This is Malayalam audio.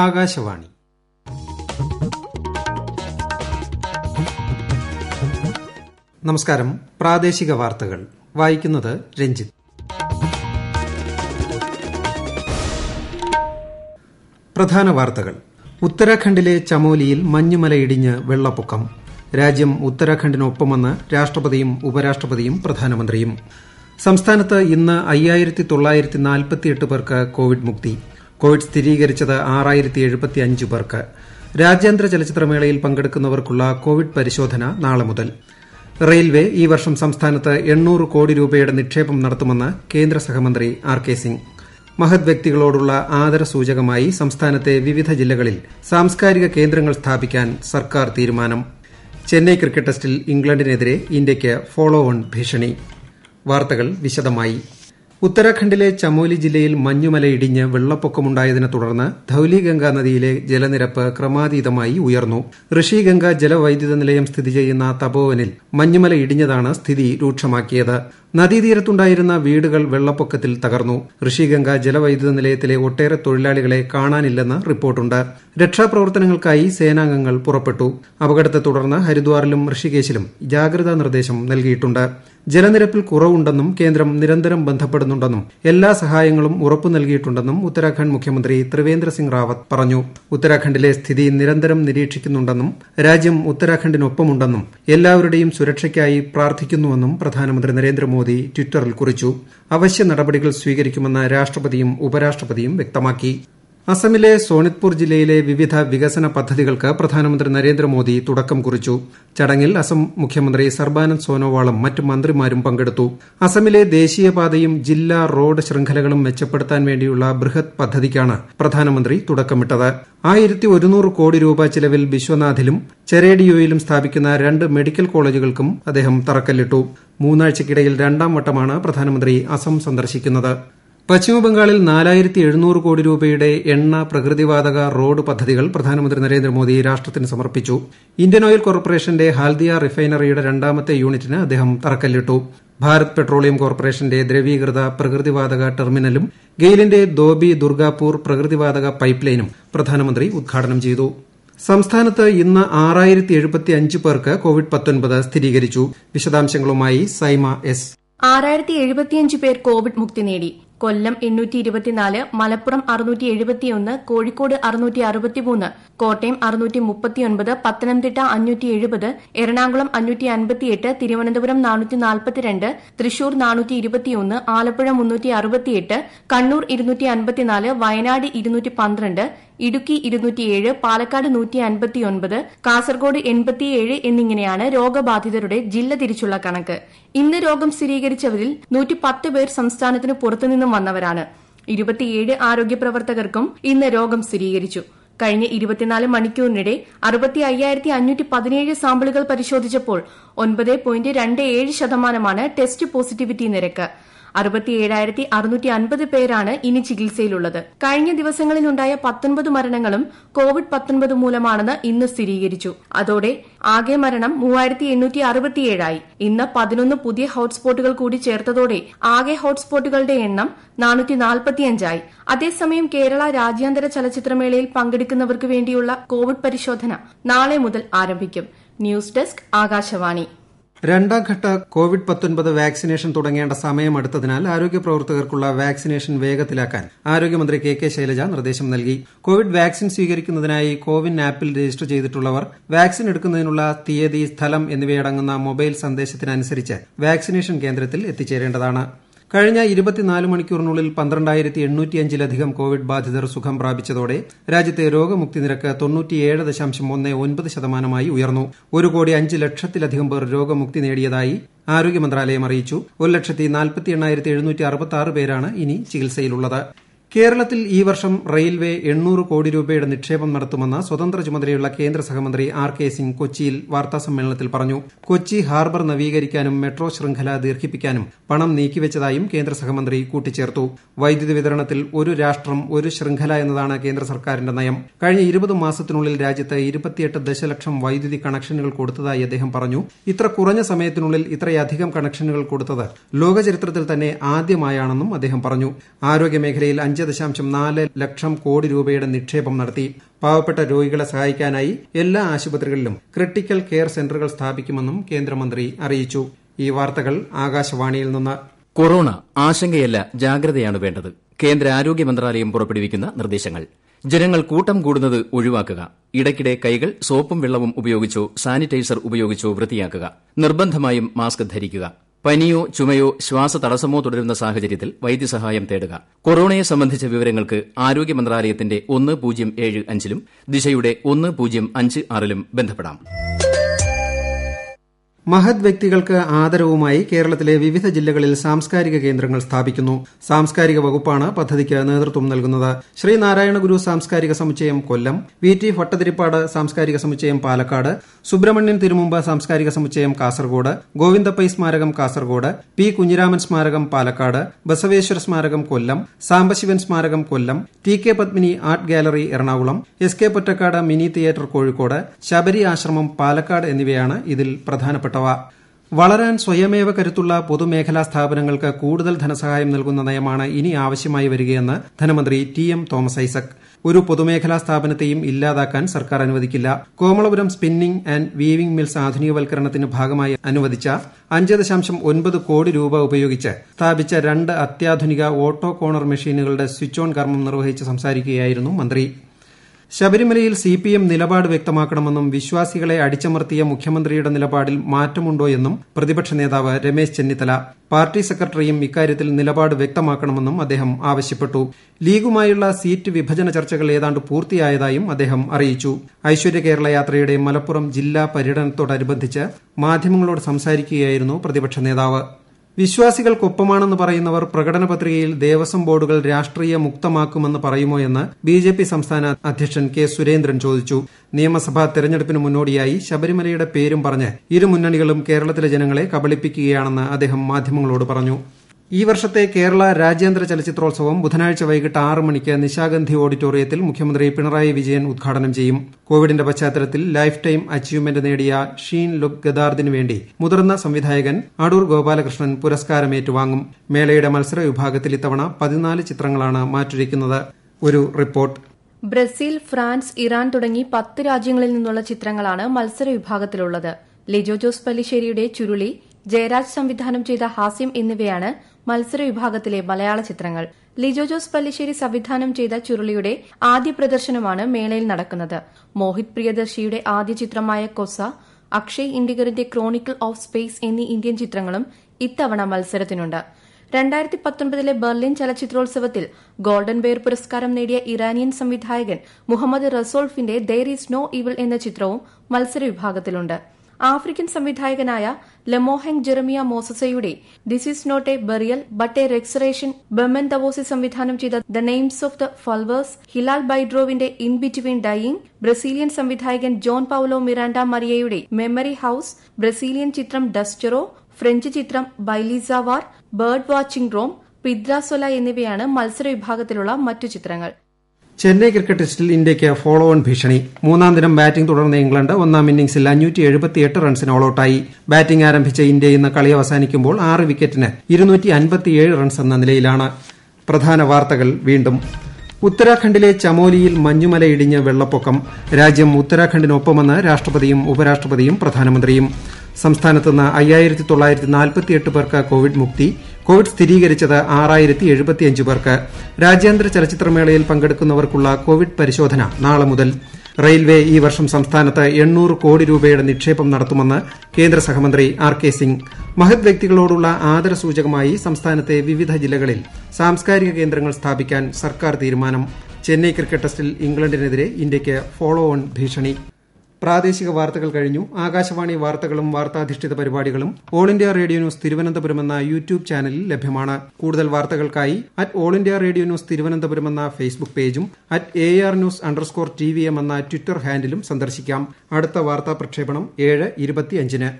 ആകാശവാണി നമസ്കാരം പ്രാദേശിക വാർത്തകൾ വായിക്കുന്നത് രഞ്ജിത്ത് പ്രധാന വാർത്തകൾ ഉത്തരാഖണ്ഡിലെ ചമോലിയിൽ മഞ്ഞുമലയിടിഞ്ഞ് വെള്ളപ്പൊക്കം രാജ്യം ഉത്തരാഖണ്ഡിനൊപ്പമെന്ന് രാഷ്ട്രപതിയും ഉപരാഷ്ട്രപതിയും പ്രധാനമന്ത്രിയും സംസ്ഥാനത്ത് ഇന്ന് അയ്യായിരത്തി തൊള്ളായിരത്തി നാൽപ്പത്തിയെട്ട് പേർക്ക് കോവിഡ് മുക്തി കോവിഡ് സ്ഥിരീകരിച്ചത് ആറായിരത്തി എഴുപത്തി അഞ്ച് പേർക്ക് രാജ്യാന്തര ചലച്ചിത്രമേളയിൽ പങ്കെടുക്കുന്നവർക്കുള്ള കോവിഡ് പരിശോധന നാളെ മുതൽ റെയിൽവേ ഈ വർഷം സംസ്ഥാനത്ത് എണ്ണൂറ് കോടി രൂപയുടെ നിക്ഷേപം നടത്തുമെന്ന് കേന്ദ്ര സഹമന്ത്രി ആർ കെ സിംഗ് മഹത് വ്യക്തികളോടുള്ള ആദരസൂചകമായി സംസ്ഥാനത്തെ വിവിധ ജില്ലകളിൽ സാംസ്കാരിക കേന്ദ്രങ്ങൾ സ്ഥാപിക്കാൻ സർക്കാർ തീരുമാനം ചെന്നൈ ക്രിക്കറ്റ് ടെസ്റ്റിൽ ഇംഗ്ലണ്ടിനെതിരെ ഇന്ത്യയ്ക്ക് ഫോളോ ഓൺ ഭീഷണി വാർത്തകൾ വിശദമായി ഉത്തരാഖണ്ഡിലെ ചമോലി ജില്ലയിൽ മഞ്ഞുമല ഇടിഞ്ഞ് വെള്ളപ്പൊക്കമുണ്ടായതിനെ തുടർന്ന് ധൌലിഗംഗ നദിയിലെ ജലനിരപ്പ് ക്രമാതീതമായി ഉയർന്നു ഋഷിഗംഗ ജലവൈദ്യുത നിലയം സ്ഥിതി ചെയ്യുന്ന തപോവനിൽ മഞ്ഞുമല ഇടിഞ്ഞതാണ് സ്ഥിതി രൂക്ഷമാക്കിയത് നദീതീരത്തുണ്ടായിരുന്ന വീടുകൾ വെള്ളപ്പൊക്കത്തിൽ തകർന്നു ഋഷിഗംഗ ജലവൈദ്യുത നിലയത്തിലെ ഒട്ടേറെ തൊഴിലാളികളെ കാണാനില്ലെന്ന് റിപ്പോർട്ടുണ്ട് രക്ഷാപ്രവർത്തനങ്ങൾക്കായി സേനാംഗങ്ങൾ പുറപ്പെട്ടു അപകടത്തെ തുടർന്ന് ഹരിദ്വാറിലും ഋഷികേശിലും ജാഗ്രതാ നിർദ്ദേശം നൽകിയിട്ടുണ്ട് ജലനിരപ്പിൽ കുറവുണ്ടെന്നും കേന്ദ്രം നിരന്തരം ബന്ധപ്പെടുന്നുണ്ടെന്നും എല്ലാ സഹായങ്ങളും ഉറപ്പു നൽകിയിട്ടുണ്ടെന്നും ഉത്തരാഖണ്ഡ് മുഖ്യമന്ത്രി ത്രിവേന്ദ്ര സിംഗ് റാവത്ത് പറഞ്ഞു ഉത്തരാഖണ്ഡിലെ സ്ഥിതി നിരന്തരം നിരീക്ഷിക്കുന്നുണ്ടെന്നും രാജ്യം ഉത്തരാഖണ്ഡിനൊപ്പമുണ്ടെന്നും എല്ലാവരുടെയും സുരക്ഷയ്ക്കായി പ്രാർത്ഥിക്കുന്നുവെന്നും പ്രധാനമന്ത്രി നരേന്ദ്രമോദി നരേന്ദ്രമോദി ട്വിറ്ററിൽ കുറിച്ചു അവശ്യ നടപടികൾ സ്വീകരിക്കുമെന്ന് രാഷ്ട്രപതിയും ഉപരാഷ്ട്രപതിയും വ്യക്തമാക്കി അസമിലെ സോണിത്പൂർ ജില്ലയിലെ വിവിധ വികസന പദ്ധതികൾക്ക് പ്രധാനമന്ത്രി നരേന്ദ്രമോദി തുടക്കം കുറിച്ചു ചടങ്ങിൽ അസം മുഖ്യമന്ത്രി സർബാനന്ദ് സോനോവാളും മറ്റ് മന്ത്രിമാരും പങ്കെടുത്തു അസമിലെ ദേശീയപാതയും ജില്ലാ റോഡ് ശൃംഖലകളും മെച്ചപ്പെടുത്താൻ വേണ്ടിയുള്ള ബൃഹത് പദ്ധതിക്കാണ് പ്രധാനമന്ത്രി തുടക്കമിട്ടത് ആയിരത്തി ഒരുന്നൂറ് കോടി രൂപ ചിലവിൽ ബിശ്വനാഥിലും ചെറേഡിയോയിലും സ്ഥാപിക്കുന്ന രണ്ട് മെഡിക്കൽ കോളേജുകൾക്കും അദ്ദേഹം തറക്കല്ലിട്ടു മൂന്നാഴ്ചയ്ക്കിടയിൽ രണ്ടാം വട്ടമാണ് പ്രധാനമന്ത്രി അസം സന്ദർശിക്കുന്നത് പശ്ചിമബംഗാളിൽ നാലായിരത്തി എഴുന്നൂറ് കോടി രൂപയുടെ എണ്ണ പ്രകൃതിവാതക റോഡ് പദ്ധതികൾ പ്രധാനമന്ത്രി നരേന്ദ്രമോദി രാഷ്ട്രത്തിന് സമർപ്പിച്ചു ഇന്ത്യൻ ഓയിൽ കോർപ്പറേഷന്റെ ഹാൽദിയ റിഫൈനറിയുടെ രണ്ടാമത്തെ യൂണിറ്റിന് അദ്ദേഹം തറക്കല്ലിട്ടു ഭാരത് പെട്രോളിയം കോർപ്പറേഷന്റെ ദ്രവീകൃത പ്രകൃതിവാതക ടെർമിനലും ഗെയിലിന്റെ ദോബി ദുർഗാപൂർ പ്രകൃതിവാതക പൈപ്പ് ലൈനും പ്രധാനമന്ത്രി ഉദ്ഘാടനം ചെയ്തു സംസ്ഥാനത്ത് ഇന്ന് പേർക്ക് കോവിഡ് സ്ഥിരീകരിച്ചു വിശദാംശങ്ങളുമായി സൈമ എസ് ആറായിരത്തി എഴുപത്തിയഞ്ച് പേർ കോവിഡ് മുക്തി നേടി കൊല്ലം എണ്ണൂറ്റി ഇരുപത്തിനാല് മലപ്പുറം അറുനൂറ്റി എഴുപത്തിയൊന്ന് കോഴിക്കോട് അറുനൂറ്റി അറുപത്തിമൂന്ന് കോട്ടയം അറുനൂറ്റി മുപ്പത്തിയൊൻപത് പത്തനംതിട്ട അഞ്ഞൂറ്റി എഴുപത് എറണാകുളം അഞ്ഞൂറ്റി അൻപത്തിയെട്ട് തിരുവനന്തപുരം നാനൂറ്റി നാൽപ്പത്തിരണ്ട് തൃശൂർ നാനൂറ്റി ഇരുപത്തിയൊന്ന് ആലപ്പുഴ മുന്നൂറ്റി അറുപത്തിയെട്ട് കണ്ണൂർ ഇരുന്നൂറ്റി അൻപത്തിനാല് വയനാട് ഇരുന്നൂറ്റി പന്ത്രണ്ട് ഇടുക്കി ഇരുന്നൂറ്റിയേഴ് പാലക്കാട് നൂറ്റി അൻപത്തിയൊൻപത് കാസർഗോഡ് എൺപത്തിയേഴ് എന്നിങ്ങനെയാണ് രോഗബാധിതരുടെ ജില്ല തിരിച്ചുള്ള കണക്ക് ഇന്ന് രോഗം സ്ഥിരീകരിച്ചവരിൽ നൂറ്റിപ്പത്ത് പേർ സംസ്ഥാനത്തിന് പുറത്തുനിന്നും വന്നവരാണ് ഇരുപത്തിയേഴ് ആരോഗ്യ പ്രവർത്തകർക്കും ഇന്ന് രോഗം സ്ഥിരീകരിച്ചു കഴിഞ്ഞ ഇരുപത്തിനാല് മണിക്കൂറിനിടെ അറുപത്തി അയ്യായിരത്തി അഞ്ഞൂറ്റി പതിനേഴ് സാമ്പിളുകൾ പരിശോധിച്ചപ്പോൾ ഒൻപത് പോയിന്റ് രണ്ട് ഏഴ് ശതമാനമാണ് ടെസ്റ്റ് പോസിറ്റിവിറ്റി നിരക്ക് അറുപത്തിയേഴായിരത്തി അൻപത് പേരാണ് ഇനി ചികിത്സയിലുള്ളത് കഴിഞ്ഞ ദിവസങ്ങളിലുണ്ടായ പത്തൊൻപത് മരണങ്ങളും കോവിഡ് പത്തൊൻപത് മൂലമാണെന്ന് ഇന്ന് സ്ഥിരീകരിച്ചു അതോടെ ആകെ മരണം മൂവായിരത്തി എണ്ണൂറ്റി അറുപത്തിയേഴായി ഇന്ന് പതിനൊന്ന് പുതിയ ഹോട്ട്സ്പോട്ടുകൾ കൂടി ചേർത്തതോടെ ആകെ ഹോട്ട്സ്പോട്ടുകളുടെ എണ്ണം നാനൂറ്റി നാൽപ്പത്തിയഞ്ചായി അതേസമയം കേരള രാജ്യാന്തര ചലച്ചിത്രമേളയിൽ പങ്കെടുക്കുന്നവർക്ക് വേണ്ടിയുള്ള കോവിഡ് പരിശോധന നാളെ മുതൽ ആരംഭിക്കും ന്യൂസ് ഡെസ്ക് ആകാശവാണി രണ്ടാംഘട്ട കോവിഡ് വാക്സിനേഷൻ തുടങ്ങേണ്ട സമയമടുത്തതിനാൽ ആരോഗ്യപ്രവർത്തകർക്കുള്ള വാക്സിനേഷൻ വേഗത്തിലാക്കാൻ ആരോഗ്യമന്ത്രി കെ കെ ശൈലജ നിർദ്ദേശം നൽകി കോവിഡ് വാക്സിൻ സ്വീകരിക്കുന്നതിനായി കോവിൻ ആപ്പിൽ രജിസ്റ്റർ ചെയ്തിട്ടുള്ളവർ വാക്സിൻ എടുക്കുന്നതിനുള്ള തീയതി സ്ഥലം എന്നിവയടങ്ങുന്ന മൊബൈൽ സന്ദേശത്തിനനുസരിച്ച് വാക്സിനേഷൻ കേന്ദ്രത്തിൽ എത്തിച്ചേരേണ്ടതാണ് കഴിഞ്ഞ ഇരുപത്തിനാല് മണിക്കൂറിനുള്ളിൽ പന്ത്രണ്ടായിരത്തി എണ്ണൂറ്റിയഞ്ചിലധികം കോവിഡ് ബാധിതർ സുഖം പ്രാപിച്ചതോടെ രാജ്യത്തെ രോഗമുക്തി നിരക്ക് തൊണ്ണൂറ്റിയേഴ് ദശാംശം ഒന്ന് ഒൻപത് ശതമാനമായി ഉയർന്നു ഒരു കോടി അഞ്ച് ലക്ഷത്തിലധികം പേർ രോഗമുക്തി നേടിയതായി ആരോഗ്യ മന്ത്രാലയം അറിയിച്ചു ഒരു ലക്ഷത്തി നാൽപ്പത്തി എണ്ണായിരത്തി എഴുന്നൂറ്റി അറുപത്തി ആറ് പേരാണ് ഇനി ചികിത്സയിലുള്ളത് കേരളത്തിൽ ഈ വർഷം റെയിൽവേ എണ്ണൂറ് കോടി രൂപയുടെ നിക്ഷേപം നടത്തുമെന്ന് സ്വതന്ത്ര ചുമതലയുള്ള കേന്ദ്ര സഹമന്ത്രി ആർ കെ സിംഗ് കൊച്ചിയിൽ വാർത്താസമ്മേളനത്തിൽ പറഞ്ഞു കൊച്ചി ഹാർബർ നവീകരിക്കാനും മെട്രോ ശൃംഖല ദീർഘിപ്പിക്കാനും പണം നീക്കിവച്ചതായും കേന്ദ്ര സഹമന്ത്രി കൂട്ടിച്ചേർത്തു വൈദ്യുതി വിതരണത്തിൽ ഒരു രാഷ്ട്രം ഒരു ശൃംഖല എന്നതാണ് കേന്ദ്ര സർക്കാരിന്റെ നയം കഴിഞ്ഞ ഇരുപത് മാസത്തിനുള്ളിൽ രാജ്യത്ത് ഇരുപത്തിയെട്ട് ദശലക്ഷം വൈദ്യുതി കണക്ഷനുകൾ കൊടുത്തതായി അദ്ദേഹം പറഞ്ഞു ഇത്ര കുറഞ്ഞ സമയത്തിനുള്ളിൽ ഇത്രയധികം കണക്ഷനുകൾ കൊടുത്തത് ലോകചരിത്രത്തിൽ തന്നെ ആദ്യമായാണെന്നും അദ്ദേഹം പറഞ്ഞു ആരോഗ്യമേഖലയിൽ അഞ്ച് ദശാംശം നാല് ലക്ഷം കോടി രൂപയുടെ നിക്ഷേപം നടത്തി പാവപ്പെട്ട രോഗികളെ സഹായിക്കാനായി എല്ലാ ആശുപത്രികളിലും ക്രിട്ടിക്കൽ കെയർ സെന്ററുകൾ സ്ഥാപിക്കുമെന്നും കേന്ദ്രമന്ത്രി അറിയിച്ചു ഈ വാർത്തകൾ ആകാശവാണിയിൽ നിന്ന് കൊറോണ ആശങ്കയല്ല ജാഗ്രതയാണ് വേണ്ടത് കേന്ദ്ര ആരോഗ്യ മന്ത്രാലയം പുറപ്പെടുവിക്കുന്ന നിർദ്ദേശങ്ങൾ ജനങ്ങൾ കൂട്ടം കൂടുന്നത് ഒഴിവാക്കുക ഇടയ്ക്കിടെ കൈകൾ സോപ്പും വെള്ളവും ഉപയോഗിച്ചോ സാനിറ്റൈസർ ഉപയോഗിച്ചോ വൃത്തിയാക്കുക നിർബന്ധമായും മാസ്ക് ധരിക്കുക പനിയോ ചുമയോ ശ്വാസതടസ്സമോ തുടരുന്ന സാഹചര്യത്തിൽ വൈദ്യസഹായം തേടുക കൊറോണയെ സംബന്ധിച്ച വിവരങ്ങൾക്ക് ആരോഗ്യ മന്ത്രാലയത്തിന്റെ ലും ദിശയുടെ ലും ബന്ധപ്പെടാം മഹത് വ്യക്തികൾക്ക് ആദരവുമായി കേരളത്തിലെ വിവിധ ജില്ലകളിൽ സാംസ്കാരിക കേന്ദ്രങ്ങൾ സ്ഥാപിക്കുന്നു സാംസ്കാരിക വകുപ്പാണ് പദ്ധതിക്ക് നേതൃത്വം നൽകുന്നത് ശ്രീനാരായണ ഗുരു സാംസ്കാരിക സമുച്ചയം കൊല്ലം വി ടി ഭട്ടതിരിപ്പാട് സാംസ്കാരിക സമുച്ചയം പാലക്കാട് സുബ്രഹ്മണ്യൻ തിരുമുമ്പ് സാംസ്കാരിക സമുച്ചയം കാസർഗോഡ് ഗോവിന്ദപ്പൈ സ്മാരകം കാസർഗോഡ് പി കുഞ്ഞിരാമൻ സ്മാരകം പാലക്കാട് ബസവേശ്വര സ്മാരകം കൊല്ലം സാംബശിവൻ സ്മാരകം Kollam T K Padmini art gallery Ernakulam S K Pottekkatt mini theatre Kozhikode Sabari ആശ്രമം പാലക്കാട് എന്നിവയാണ് ഇതിൽ പ്രധാനപ്പെട്ട ഉൾപ്പെട്ടവ വളരാൻ സ്വയമേവ കരുത്തുള്ള പൊതുമേഖലാ സ്ഥാപനങ്ങൾക്ക് കൂടുതൽ ധനസഹായം നൽകുന്ന നയമാണ് ഇനി ആവശ്യമായി വരികയെന്ന് ധനമന്ത്രി ടി എം തോമസ് ഐസക് ഒരു പൊതുമേഖലാ സ്ഥാപനത്തെയും ഇല്ലാതാക്കാൻ സർക്കാർ അനുവദിക്കില്ല Komalapuram spinning and weaving mills ആധുനികവൽക്കരണത്തിന് ഭാഗമായി അനുവദിച്ച അഞ്ച് ദശാംശം ഒൻപത് കോടി രൂപ ഉപയോഗിച്ച് സ്ഥാപിച്ച രണ്ട് അത്യാധുനിക ഓട്ടോ കോണർ മെഷീനുകളുടെ സ്വിച്ച് ഓൺ കർമ്മം നിർവഹിച്ച് സംസാരിക്കുകയായിരുന്നു മന്ത്രി ശബരിമലയിൽ സിപിഎം നിലപാട് വ്യക്തമാക്കണമെന്നും വിശ്വാസികളെ അടിച്ചമർത്തിയ മുഖ്യമന്ത്രിയുടെ നിലപാടിൽ മാറ്റമുണ്ടോയെന്നും പ്രതിപക്ഷ നേതാവ് രമേശ് ചെന്നിത്തല പാർട്ടി സെക്രട്ടറിയും ഇക്കാര്യത്തിൽ നിലപാട് വ്യക്തമാക്കണമെന്നും അദ്ദേഹം ആവശ്യപ്പെട്ടു ലീഗുമായുള്ള സീറ്റ് വിഭജന ചർച്ചകൾ ഏതാണ്ട് പൂർത്തിയായതായും അദ്ദേഹം അറിയിച്ചു ഐശ്വര്യ കേരള യാത്രയുടെ മലപ്പുറം ജില്ലാ പര്യടനത്തോടനുബന്ധിച്ച് മാധ്യമങ്ങളോട് സംസാരിക്കുകയായിരുന്നു പ്രതിപക്ഷ നേതാവ് വിശ്വാസികൾക്കൊപ്പമാണെന്ന് പറയുന്നവർ പ്രകടന പത്രികയിൽ ദേവസ്വം ബോർഡുകൾ രാഷ്ട്രീയ മുക്തമാക്കുമെന്ന് പറയുമോ എന്ന് ബിജെപി സംസ്ഥാന അധ്യക്ഷൻ കെ സുരേന്ദ്രൻ ചോദിച്ചു നിയമസഭാ തെരഞ്ഞെടുപ്പിന് മുന്നോടിയായി ശബരിമലയുടെ പേരും പറഞ്ഞ് ഇരു മുന്നണികളും കേരളത്തിലെ ജനങ്ങളെ കബളിപ്പിക്കുകയാണെന്ന് അദ്ദേഹം മാധ്യമങ്ങളോട് പറഞ്ഞു ഈ വർഷത്തെ കേരള രാജ്യാന്തര ചലച്ചിത്രോത്സവം ബുധനാഴ്ച വൈകിട്ട് ആറ് മണിക്ക് നിശാഗന്ധി ഓഡിറ്റോറിയത്തിൽ മുഖ്യമന്ത്രി പിണറായി വിജയൻ ഉദ്ഘാടനം ചെയ്യും കോവിഡിന്റെ പശ്ചാത്തലത്തിൽ ലൈഫ് ടൈം അച്ചീവ്മെന്റ് നേടിയ ഷീൻ ലുക് ഗദാർദിനു വേണ്ടി മുതിർന്ന സംവിധായകൻ അടൂർ ഗോപാലകൃഷ്ണൻ പുരസ്കാരം മേളയുടെ മത്സര വിഭാഗത്തിൽ ഇത്തവണ പതിനാല് ചിത്രങ്ങളാണ് മാറ്റിരിക്കുന്നത് ഒരു റിപ്പോർട്ട് ബ്രസീൽ ഫ്രാൻസ് ഇറാൻ തുടങ്ങി പത്ത് രാജ്യങ്ങളിൽ നിന്നുള്ള ചിത്രങ്ങളാണ് മത്സര വിഭാഗത്തിലുള്ളത് ലിജോ ജോസ് പല്ലിശ്ശേരിയുടെ ചുരുളി ജയരാജ് സംവിധാനം ചെയ്ത ഹാസ്യം എന്നിവയാണ് മത്സര വിഭാഗത്തിലെ മലയാള ചിത്രങ്ങൾ ലിജോ ജോസ് പല്ലിശ്ശേരി സംവിധാനം ചെയ്ത ചുരുളിയുടെ ആദ്യ പ്രദർശനമാണ് മേളയിൽ നടക്കുന്നത് മോഹിത് പ്രിയദർശിയുടെ ആദ്യ ചിത്രമായ കൊസ അക്ഷയ് ഇൻഡിഗറിന്റെ ക്രോണിക്കിൾ ഓഫ് സ്പേസ് എന്നീ ഇന്ത്യൻ ചിത്രങ്ങളും ഇത്തവണ മത്സരത്തിനുണ്ട് രണ്ടായിരത്തി പത്തൊൻപതിലെ ബെർലിൻ ചലച്ചിത്രോത്സവത്തിൽ ഗോൾഡൻ ബെയർ പുരസ്കാരം നേടിയ ഇറാനിയൻ സംവിധായകൻ മുഹമ്മദ് റസോൾഫിന്റെ ദെയർ ഈസ് നോ ഇവിൾ എന്ന ചിത്രവും മത്സര വിഭാഗത്തിലുണ്ട് ആഫ്രിക്കൻ സംവിധായകനായ ലെമോഹെങ് ജെറമിയ മോസസയുടെ this is not a burial but a resurrection Bahman Tavoosi സംവിധാനം ചെയ്ത the names of the flowers Hilal ബൈഡ്രോവിന്റെ ഇൻ ബിറ്റ്വീൻ ഡൈയിങ് ബ്രസീലിയൻ സംവിധായകൻ ജോൺ പൌലോ മിറാൻഡ മറിയയുടെ മെമ്മറി ഹൌസ് ബ്രസീലിയൻ ചിത്രം ഡസ്റ്ററോ ഫ്രഞ്ച് ചിത്രം ബൈലിസാവാർ ബേർഡ് വാച്ചിംഗ് റോം പിദ്രാസൊല എന്നിവയാണ് മത്സര വിഭാഗത്തിലുള്ള മറ്റു ചിത്രങ്ങൾ ചെന്നൈ ക്രിക്കറ്റ് ടെസ്റ്റിൽ ഇന്ത്യയ്ക്ക് ഫോളോ ഓൺ ഭീഷണി മൂന്നാം ദിനം ബാറ്റിംഗ് തുടർന്ന ഇംഗ്ലണ്ട് ഒന്നാം ഇന്നിംഗ്സിൽ റൺസിന് ഓളൌട്ടായി ബാറ്റിംഗ് ആരംഭിച്ച ഇന്ത്യ ഇന്ന് കളി അവസാനിക്കുമ്പോൾ ആറ് വിക്കറ്റിന് റൺസ് എന്ന നിലയിലാണ് ഉത്തരാഖണ്ഡിലെ ചമോലിയിൽ മഞ്ഞുമലയിടിഞ്ഞ വെള്ളപ്പൊക്കം രാജ്യം ഉത്തരാഖണ്ഡിനൊപ്പമെന്ന് രാഷ്ട്രപതിയും ഉപരാഷ്ട്രപതിയും പ്രധാനമന്ത്രിയും നിന്ന് അയ്യായിരത്തി തൊള്ളായിരത്തി നാൽപ്പത്തിയെട്ട് പേർക്ക് കോവിഡ് മുക്തി കോവിഡ് സ്ഥിരീകരിച്ചത് പേർക്ക് രാജ്യാന്തര ചലച്ചിത്രമേളയിൽ പങ്കെടുക്കുന്നവർക്കുള്ള കോവിഡ് പരിശോധന നാളെ മുതൽ റെയിൽവേ ഈ വർഷം സംസ്ഥാനത്ത് കോടി രൂപയുടെ നിക്ഷേപം നടത്തുമെന്ന് കേന്ദ്ര സഹമന്ത്രി ആർ കെ സിംഗ് മഹത് വ്യക്തികളോടുള്ള ആദരസൂചകമായി സംസ്ഥാനത്തെ വിവിധ ജില്ലകളിൽ സാംസ്കാരിക കേന്ദ്രങ്ങൾ സ്ഥാപിക്കാൻ സർക്കാർ തീരുമാനം ചെന്നൈ ക്രിക്കറ്റ് ടെസ്റ്റിൽ ഇംഗ്ലണ്ടിനെതിരെ ഇന്ത്യയ്ക്ക് ഫോളോ ഓൺ ഭീഷണി പ്രാദേശിക വാർത്തകൾ കഴിഞ്ഞു ആകാശവാണി വാർത്തകളും വാർത്താധിഷ്ഠിത പരിപാടികളും all India radio news Thiruvananthapuram എന്ന യൂട്യൂബ് ചാനലിൽ ലഭ്യമാണ് കൂടുതൽ വാർത്തകൾക്കായി at all India radio news Thiruvananthapuram എന്ന ഫേസ്ബുക്ക് പേജും at A R news underscore T V M എന്ന ട്വിറ്റർ ഹാൻഡിലും സന്ദർശിക്കാം അടുത്ത വാർത്താ പ്രക്ഷേപണം ഏഴ് ഇരുപത്തിയഞ്ചിന്